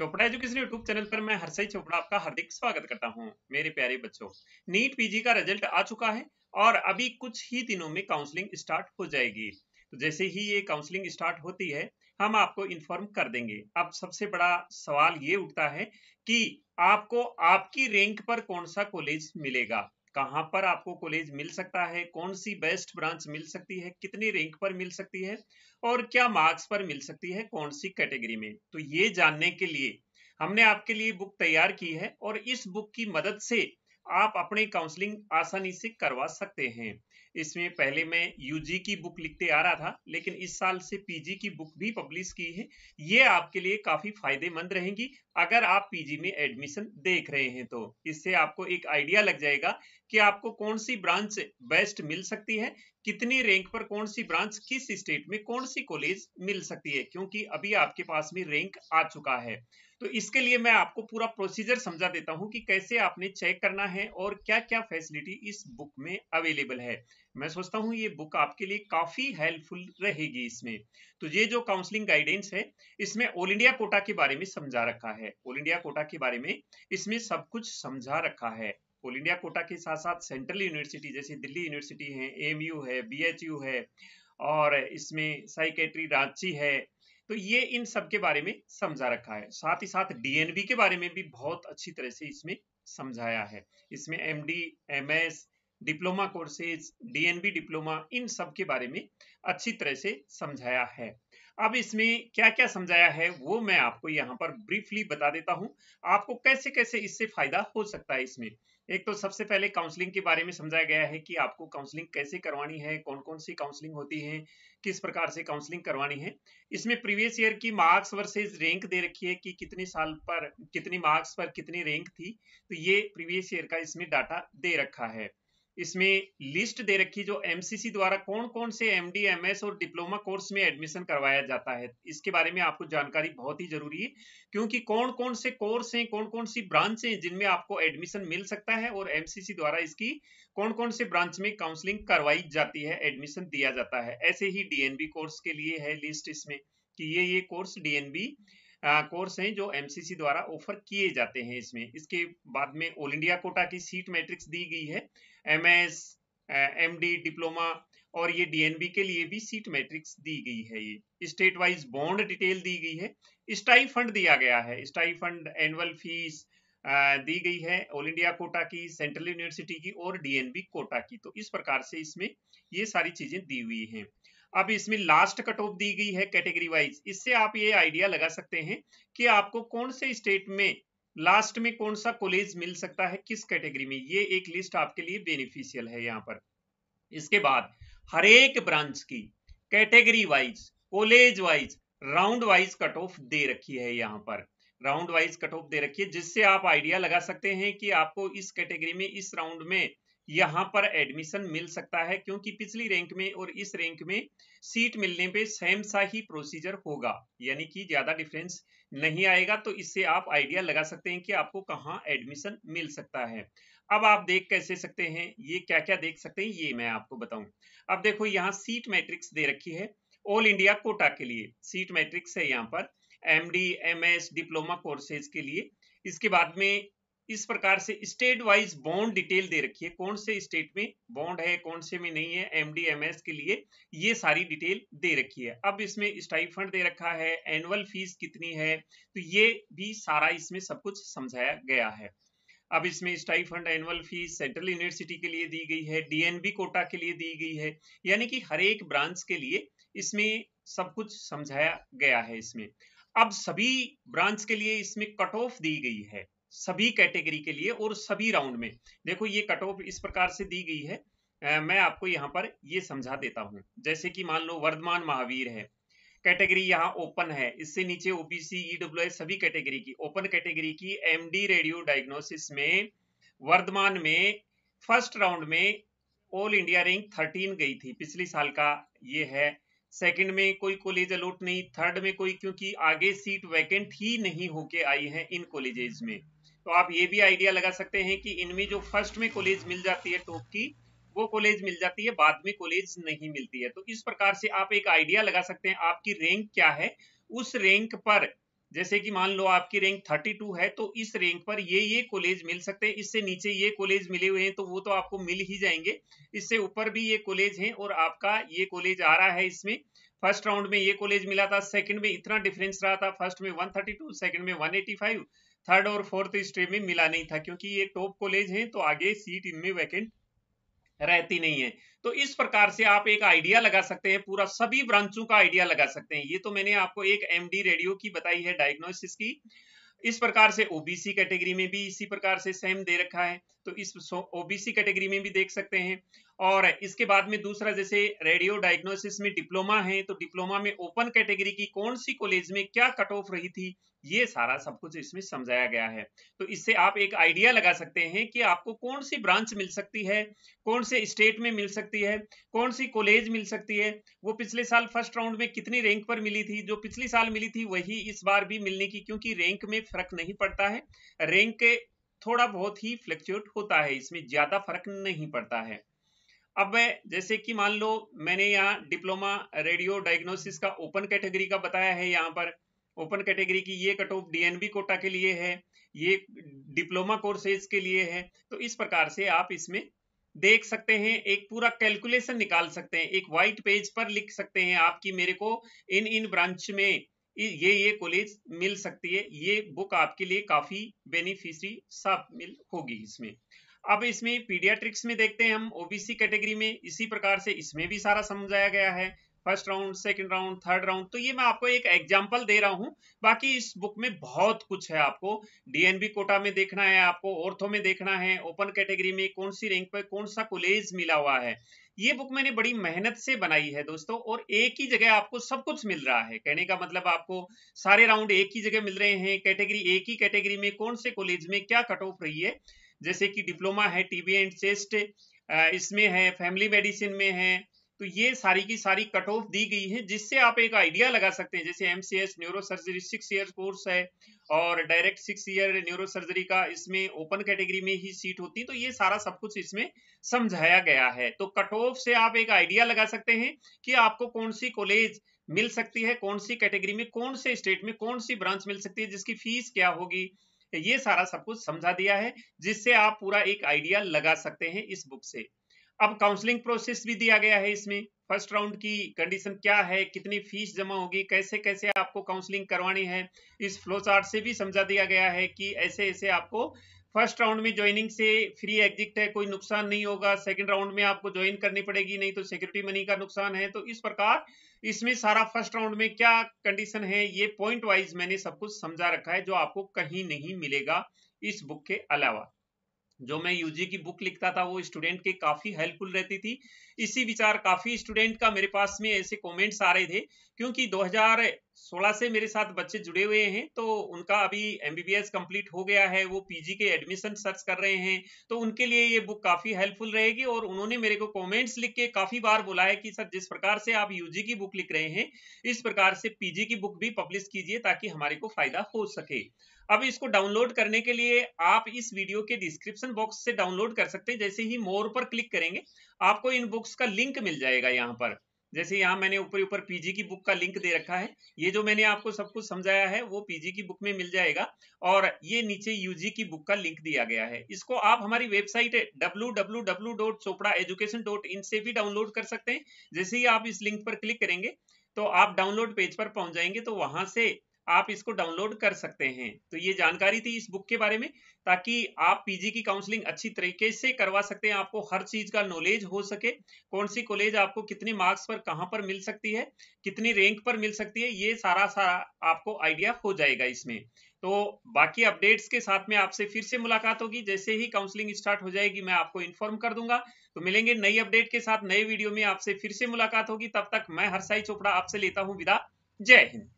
Chopra education YouTube channel पर मैं हर्षय चोपड़ा आपका हार्दिक स्वागत करता हूं मेरे प्यारे बच्चों नीट पीजी का रिजल्ट आ चुका है और अभी कुछ ही दिनों में काउंसलिंग स्टार्ट हो जाएगी तो जैसे ही ये काउंसलिंग स्टार्ट होती है हम आपको इन्फॉर्म कर देंगे अब सबसे बड़ा सवाल ये उठता है कि आपको आपकी रैंक पर कौन सा कॉलेज मिलेगा कहां पर आपको कॉलेज मिल सकता है कौन सी बेस्ट ब्रांच मिल सकती है कितनी रैंक पर मिल सकती है और क्या मार्क्स पर मिल सकती है कौन सी कैटेगरी में तो ये जानने के लिए हमने आपके लिए बुक तैयार की है और इस बुक की मदद से आप अपने काउंसलिंग आसानी से करवा सकते हैं इसमें पहले मैं यूजी की बुक लिखते आ रहा था लेकिन इस साल से पीजी की बुक भी पब्लिश की है ये आपके लिए काफी फायदेमंद रहेंगी अगर आप पीजी में एडमिशन देख रहे हैं तो इससे आपको एक आइडिया लग जाएगा कि आपको कौन सी ब्रांच बेस्ट मिल सकती है कितनी रैंक पर कौन सी ब्रांच किस स्टेट में कौन सी कॉलेज मिल सकती है क्योंकि अभी आपके पास में रैंक आ चुका है तो इसके लिए मैं आपको पूरा प्रोसीजर समझा देता हूं कि कैसे आपने चेक करना है और क्या क्या फैसिलिटी इस बुक में अवेलेबल है मैं सोचता हूं ये बुक आपके लिए काफी हेल्पफुल रहेगी इसमें तो ये जो काउंसलिंग गाइडेंस है इसमें ऑल इंडिया कोटा के बारे में समझा रखा है ऑल इंडिया कोटा के बारे में इसमें सब कुछ समझा रखा है कोल इंडिया कोटा के साथ साथ सेंट्रल यूनिवर्सिटी जैसे दिल्ली यूनिवर्सिटी है एम है बी है और इसमें साइकेट्री रांची है तो ये इन सब के बारे में समझा रखा है साथ ही साथ डीएनबी के बारे में भी बहुत अच्छी तरह से इसमें समझाया है इसमें M D M S diploma courses DNB diploma इन सब के बारे में अच्छी तरह से समझाया है अब इसमें क्या क्या समझाया है वो मैं आपको यहाँ पर ब्रीफली बता देता हूँ आपको कैसे कैसे इससे फायदा हो सकता है इसमें एक तो सबसे पहले काउंसलिंग के बारे में समझाया गया है कि आपको काउंसलिंग कैसे करवानी है कौन कौन सी काउंसलिंग होती है किस प्रकार से काउंसलिंग करवानी है इसमें प्रीवियस ईयर की मार्क्स वर्सेज रैंक दे रखी है कि कितने साल पर कितनी मार्क्स पर कितनी रैंक थी तो ये प्रीवियस ईयर का इसमें डाटा दे रखा है इसमें लिस्ट दे रखी जो एमसीसी द्वारा कौन कौन से एमडी एमएस और डिप्लोमा कोर्स में एडमिशन करवाया जाता है इसके बारे में आपको जानकारी बहुत ही जरूरी है क्योंकि कौन कौन से कोर्स हैं कौन कौन सी ब्रांच हैं जिनमें आपको एडमिशन मिल सकता है और एमसीसी द्वारा इसकी कौन कौन से ब्रांच में काउंसलिंग करवाई जाती है एडमिशन दिया जाता है ऐसे ही डीएनबी कोर्स के लिए है लिस्ट इसमें कि ये ये कोर्स डीएनबी कोर्स हैं जो एमसीसी द्वारा ऑफर किए जाते हैं इसमें इसके बाद में ऑल इंडिया कोटा की सीट मैट्रिक्स दी गई है M S M D diploma और ये डीएनबी के लिए भी सीट मैट्रिक्स दी गई है ये स्टेट वाइज बॉन्ड डिटेल दी गई है स्टाई फंड दिया गया है स्टाई फंड एनुअल फीस दी गई है ऑल इंडिया कोटा की सेंट्रल यूनिवर्सिटी की और डीएनबी कोटा की तो इस प्रकार से इसमें ये सारी चीजें दी हुई हैं अब इसमें लास्ट कट ऑफ दी गई है कैटेगरी वाइज इससे आप ये आइडिया लगा सकते हैं कि आपको कौन से स्टेट में लास्ट में कौन सा कॉलेज मिल सकता है किस कैटेगरी में ये एक लिस्ट आपके लिए बेनिफिशियल है यहाँ पर इसके बाद हर एक ब्रांच की category wise college wise round wise cut off दे रखी है यहाँ पर राउंड वाइज कट ऑफ दे रखी है जिससे आप आइडिया लगा सकते हैं कि आपको इस कैटेगरी में इस राउंड में यहाँ पर एडमिशन मिल सकता है क्योंकि पिछली रैंक में और इस रैंक में सीट मिलने पे सेम सा ही प्रोसीजर होगा यानी कि ज्यादा डिफरेंस नहीं आएगा तो इससे आप आइडिया लगा सकते हैं कि आपको कहाँ एडमिशन मिल सकता है अब आप देख कैसे सकते हैं ये क्या क्या देख सकते हैं ये मैं आपको बताऊं अब देखो यहाँ सीट मैट्रिक्स दे रखी है ऑल इंडिया कोटा के लिए सीट मैट्रिक्स है यहाँ पर M D M S diploma courses के लिए इसके बाद में इस प्रकार से स्टेट वाइज बॉन्ड डिटेल दे रखी है कौन से स्टेट में बॉन्ड है कौन से में नहीं है एस के लिए ये सारी डिटेल दे रखी है अब इसमें फंड दे रखा है एनुअल फीस कितनी है तो ये भी सारा इसमें सब कुछ समझाया गया है अब इसमें fund annual fees central university के लिए दी गई है डीएनबी कोटा के लिए दी गई है यानी कि हर एक ब्रांच के लिए इसमें सब कुछ समझाया गया है इसमें अब सभी ब्रांच के लिए इसमें कट ऑफ दी गई है सभी कैटेगरी के लिए और सभी राउंड में देखो ये कट ऑफ इस प्रकार से दी गई है आ, मैं आपको यहाँ पर ये समझा देता हूँ जैसे कि मान लो वर्धमान महावीर है कैटेगरी यहाँ ओपन है इससे नीचे ओबीसी ईडब्ल्यू e सभी कैटेगरी की ओपन कैटेगरी की एमडी रेडियो डायग्नोसिस में वर्धमान में फर्स्ट राउंड में ऑल इंडिया रैंक थर्टीन गई थी पिछले साल का ये है सेकंड में कोई कॉलेज अलोट नहीं थर्ड में कोई क्योंकि आगे सीट वैकेंट ही नहीं होके आई है इन कॉलेजेस में तो आप ये भी आइडिया लगा सकते हैं कि इनमें जो फर्स्ट में कॉलेज मिल जाती है टॉप की वो कॉलेज मिल जाती है बाद में कॉलेज नहीं मिलती है तो इस प्रकार से आप एक आइडिया लगा सकते हैं आपकी रैंक क्या है उस रैंक पर जैसे कि मान लो आपकी रैंक 32 है तो इस रैंक पर ये ये कॉलेज मिल सकते हैं इससे नीचे ये कॉलेज मिले हुए हैं तो वो तो आपको मिल ही जाएंगे इससे ऊपर भी ये कॉलेज हैं और आपका ये कॉलेज आ रहा है इसमें फर्स्ट राउंड में ये कॉलेज मिला था सेकंड में इतना डिफरेंस रहा था फर्स्ट में 132 सेकंड में 185 थर्ड और फोर्थ स्ट्रीम में मिला नहीं था क्योंकि ये टॉप कॉलेज है तो आगे सीट इनमें वैकेंट रहती नहीं है तो इस प्रकार से आप एक आइडिया लगा सकते हैं पूरा सभी ब्रांचों का आइडिया लगा सकते हैं ये तो मैंने आपको एक एमडी रेडियो की बताई है डायग्नोसिस की इस प्रकार से ओबीसी कैटेगरी में भी इसी प्रकार से सेम दे रखा है तो इस ओबीसी कैटेगरी में भी देख सकते हैं और इसके बाद में दूसरा जैसे रेडियो डायग्नोसिस में डिप्लोमा है तो डिप्लोमा में ओपन कैटेगरी की कौन सी कॉलेज में क्या कट ऑफ रही थी ये सारा सब कुछ इसमें समझाया गया है तो इससे आप एक आइडिया लगा सकते हैं कि आपको कौन सी ब्रांच मिल सकती है कौन से स्टेट में मिल सकती है कौन सी कॉलेज मिल सकती है वो पिछले साल फर्स्ट राउंड में कितनी रैंक पर मिली थी जो पिछले साल मिली थी वही इस बार भी मिलने की क्योंकि रैंक में फर्क नहीं पड़ता है रैंक थोड़ा बहुत ही फ्लक्चुएट होता है इसमें ज्यादा फर्क नहीं पड़ता है अब मैं जैसे कि मान लो मैंने यहाँ डिप्लोमा रेडियो डायग्नोसिस का ओपन कैटेगरी का बताया है यहाँ पर ओपन कैटेगरी की ये कट ऑफ डीएनबी कोटा के लिए है ये डिप्लोमा कोर्सेज के लिए है तो इस प्रकार से आप इसमें देख सकते हैं एक पूरा कैलकुलेशन निकाल सकते हैं एक व्हाइट पेज पर लिख सकते हैं आपकी मेरे को इन इन ब्रांच में ये ये कॉलेज मिल सकती है ये बुक आपके लिए काफी बेनिफिशरी साफ मिल होगी इसमें अब इसमें पीडियाट्रिक्स में देखते हैं हम ओबीसी कैटेगरी में इसी प्रकार से इसमें भी सारा समझाया गया है first round second round third round तो ये मैं आपको एक एग्जांपल दे रहा हूँ बाकी इस बुक में बहुत कुछ है आपको डीएनबी कोटा में देखना है आपको ऑर्थो में देखना है ओपन कैटेगरी में कौन सी रैंक पर कौन सा कॉलेज मिला हुआ है ये बुक मैंने बड़ी मेहनत से बनाई है दोस्तों और एक ही जगह आपको सब कुछ मिल रहा है कहने का मतलब आपको सारे राउंड एक ही जगह मिल रहे हैं कैटेगरी एक ही कैटेगरी में कौन से कॉलेज में क्या कट ऑफ रही है जैसे कि डिप्लोमा है टीबी एंड चेस्ट इसमें है फैमिली मेडिसिन में है तो ये सारी की सारी कट ऑफ दी गई है जिससे आप एक आइडिया लगा सकते हैं जैसे M C S neuro surgery six year course है और direct six year neuro surgery का इसमें ओपन कैटेगरी में ही सीट होती तो ये सारा सब कुछ इसमें समझाया गया है तो कट ऑफ से आप एक आइडिया लगा सकते हैं कि आपको कौन सी कॉलेज मिल सकती है कौन सी कैटेगरी में कौन से स्टेट में कौन सी ब्रांच मिल सकती है जिसकी फीस क्या होगी ये सारा सब कुछ समझा दिया है जिससे आप पूरा एक आइडिया लगा सकते हैं इस बुक से अब काउंसलिंग प्रोसेस भी दिया गया है इसमें फर्स्ट राउंड की कंडीशन क्या है कितनी फीस जमा होगी कैसे कैसे आपको काउंसलिंग करवानी है इस फ्लो चार्ट से भी समझा दिया गया है कि ऐसे ऐसे आपको फर्स्ट राउंड में ज्वाइनिंग से फ्री एग्जिट है कोई नुकसान नहीं होगा सेकंड राउंड में आपको ज्वाइन करनी पड़ेगी नहीं तो सिक्योरिटी मनी का नुकसान है तो इस प्रकार इसमें सारा फर्स्ट राउंड में क्या कंडीशन है ये पॉइंट वाइज मैंने सब कुछ समझा रखा है जो आपको कहीं नहीं मिलेगा इस बुक के अलावा जो मैं यूजी की बुक लिखता था वो स्टूडेंट के काफी हेल्पफुल रहती थी इसी विचार काफ़ी स्टूडेंट का मेरे पास में ऐसे कमेंट्स आ रहे थे क्योंकि 2016 से मेरे साथ बच्चे जुड़े हुए हैं तो उनका अभी एम कंप्लीट हो गया है वो पीजी के एडमिशन सर्च कर रहे हैं तो उनके लिए ये बुक काफ़ी हेल्पफुल रहेगी और उन्होंने मेरे को कॉमेंट्स लिख के काफ़ी बार बोला है कि सर जिस प्रकार से आप यूजी की बुक लिख रहे हैं इस प्रकार से पीजी की बुक भी पब्लिश कीजिए ताकि हमारे को फायदा हो सके अब इसको डाउनलोड करने के लिए आप इस वीडियो के डिस्क्रिप्शन बॉक्स से डाउनलोड कर सकते हैं जैसे ही मोर पर क्लिक करेंगे आपको इन बुक्स बुक्स का लिंक मिल जाएगा यहाँ पर जैसे यहाँ मैंने ऊपर ऊपर पीजी की बुक का लिंक दे रखा है ये जो मैंने आपको सब कुछ समझाया है वो पीजी की बुक में मिल जाएगा और ये नीचे यूजी की बुक का लिंक दिया गया है इसको आप हमारी वेबसाइट www.chopraeducation.in से भी डाउनलोड कर सकते हैं जैसे ही आप इस लिंक पर क्लिक करेंगे तो आप डाउनलोड पेज पर पहुंच जाएंगे तो वहां से आप इसको डाउनलोड कर सकते हैं तो ये जानकारी थी इस बुक के बारे में ताकि आप पीजी की काउंसलिंग अच्छी तरीके से करवा सकते हैं आपको हर चीज का नॉलेज हो सके कौन सी कॉलेज आपको कितने मार्क्स पर कहां पर मिल सकती है कितनी रैंक पर मिल सकती है ये सारा सारा आपको आइडिया हो जाएगा इसमें तो बाकी अपडेट्स के साथ में आपसे फिर से मुलाकात होगी जैसे ही काउंसलिंग स्टार्ट हो जाएगी मैं आपको इन्फॉर्म कर दूंगा तो मिलेंगे नई अपडेट के साथ नए वीडियो में आपसे फिर से मुलाकात होगी तब तक मैं हरसाई चोपड़ा आपसे लेता हूँ विदा जय हिंद